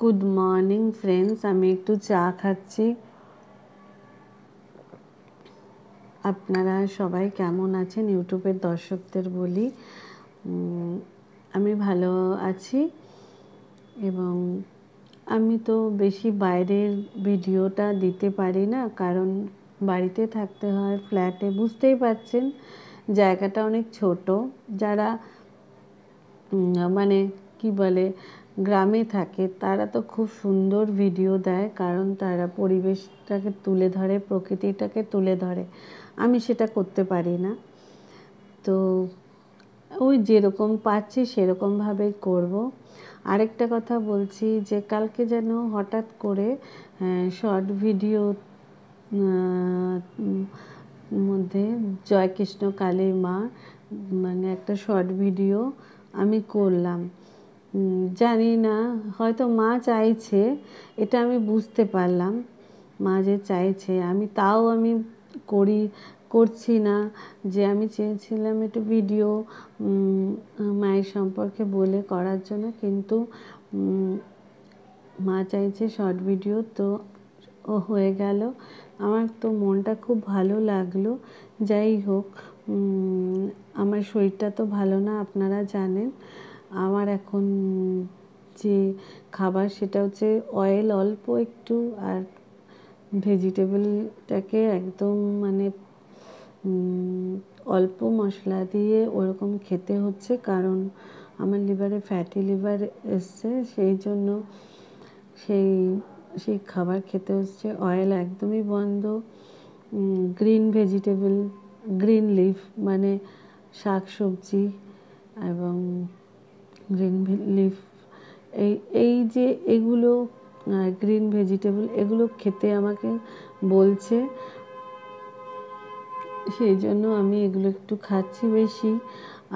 good morning friends আমি একটু চা খাচ্ছি আপনারা সবাই কেমন আছেন ইউটিউবের দর্শকদের বলি আমি ভালো আছি এবং আমি তো বেশি বাইরের ভিডিওটা দিতে পারি না কারণ বাড়িতে থাকতে হয় ফ্ল্যাটে বুঝতেই পারছেন জায়গাটা অনেক ছোট যারা মানে কি বলে গ্রামে থাকে তারা তো খুব সুন্দর ভিডিও দেয় কারণ তারা পরিবেশটাকে তুলে ধরে প্রকৃতিটাকে তুলে ধরে আমি সেটা করতে পারি না তো ওই যেরকম পাচ্ছি সেরকমভাবেই করব আরেকটা কথা বলছি যে কালকে যেন হঠাৎ করে শর্ট ভিডিও মধ্যে জয়কৃষ্ণ কালী মা মানে একটা শর্ট ভিডিও আমি করলাম জানি না হয়তো মা চাইছে এটা আমি বুঝতে পারলাম মা যে চাইছে আমি তাও আমি করি করছি না যে আমি চেয়েছিলাম একটু ভিডিও মায়ের সম্পর্কে বলে করার জন্য কিন্তু মা চাইছে শর্ট ভিডিও তো ও হয়ে গেল আমার তো মনটা খুব ভালো লাগলো যাই হোক আমার শরীরটা তো ভালো না আপনারা জানেন আমার এখন যে খাবার সেটা হচ্ছে অয়েল অল্প একটু আর ভেজিটেবলটাকে একদম মানে অল্প মশলা দিয়ে ওরকম খেতে হচ্ছে কারণ আমার লিভারে ফ্যাটি লিভার এসছে সেই জন্য সেই সেই খাবার খেতে হচ্ছে অয়েল একদমই বন্ধ গ্রিন ভেজিটেবল গ্রিন লিফ মানে শাক সবজি এবং গ্রিন লিফ এই এই যে এগুলো গ্রিন ভেজিটেবল এগুলো খেতে আমাকে বলছে সেই জন্য আমি এগুলো একটু খাচ্ছি বেশি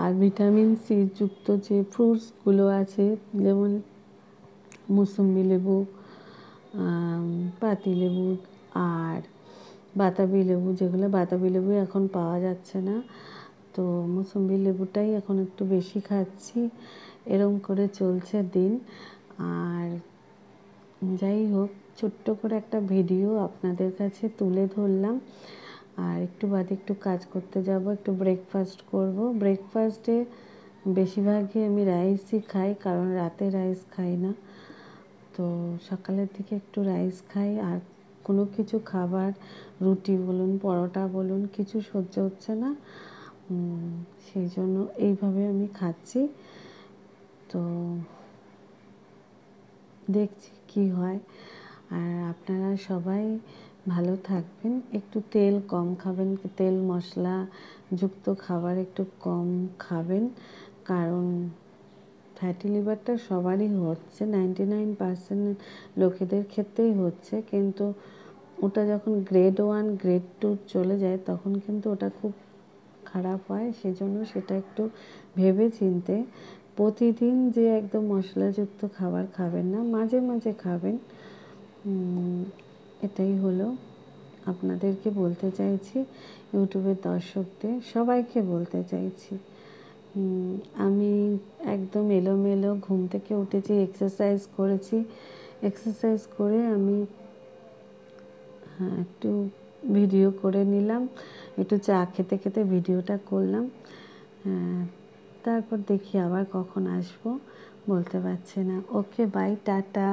আর ভিটামিন সি যুক্ত যে ফ্রুটসগুলো আছে যেমন মুসম্বি লেবু পাতি লেবু আর বাতাবি লেবু যেগুলো বাতাবি লেবু এখন পাওয়া যাচ্ছে না তো মোসম্বি লেবুটাই এখন একটু বেশি খাচ্ছি এরম করে চলছে দিন আর যাই হোক ছোট্ট করে একটা ভিডিও আপনাদের কাছে তুলে ধরলাম আর একটু বাদে একটু কাজ করতে যাব একটু ব্রেকফাস্ট করব ব্রেকফাস্টে বেশিরভাগই আমি রাইসই খাই কারণ রাতে রাইস খাই না তো সকালের দিকে একটু রাইস খাই আর কোনো কিছু খাবার রুটি বলুন পরোটা বলুন কিছু সহ্য হচ্ছে না সেই জন্য এইভাবে আমি খাচ্ছি তো দেখছি কি হয় আর আপনারা সবাই ভালো থাকবেন একটু তেল কম খাবেন তেল মশলা যুক্ত খাবার একটু কম খাবেন কারণ ফ্যাটি লিভারটা সবারই হচ্ছে নাইনটি নাইন পার্সেন্ট লোকেদের ক্ষেত্রেই হচ্ছে কিন্তু ওটা যখন গ্রেড ওয়ান গ্রেড টু চলে যায় তখন কিন্তু ওটা খুব খারাপ হয় সেজন্য সেটা একটু ভেবে চিনতে প্রতিদিন যে একদম মশলাযুক্ত খাবার খাবেন না মাঝে মাঝে খাবেন এটাই হলো আপনাদেরকে বলতে চাইছি ইউটিউবের দর্শকদের সবাইকে বলতে চাইছি আমি একদম এলোমেলো ঘুম থেকে উঠেছি এক্সারসাইজ করেছি এক্সারসাইজ করে আমি হ্যাঁ একটু ভিডিও করে নিলাম একটু চা খেতে খেতে ভিডিওটা করলাম হ্যাঁ, তারপর দেখি আবার কখন আসবো বলতে পারছি না ওকে বাই টাটা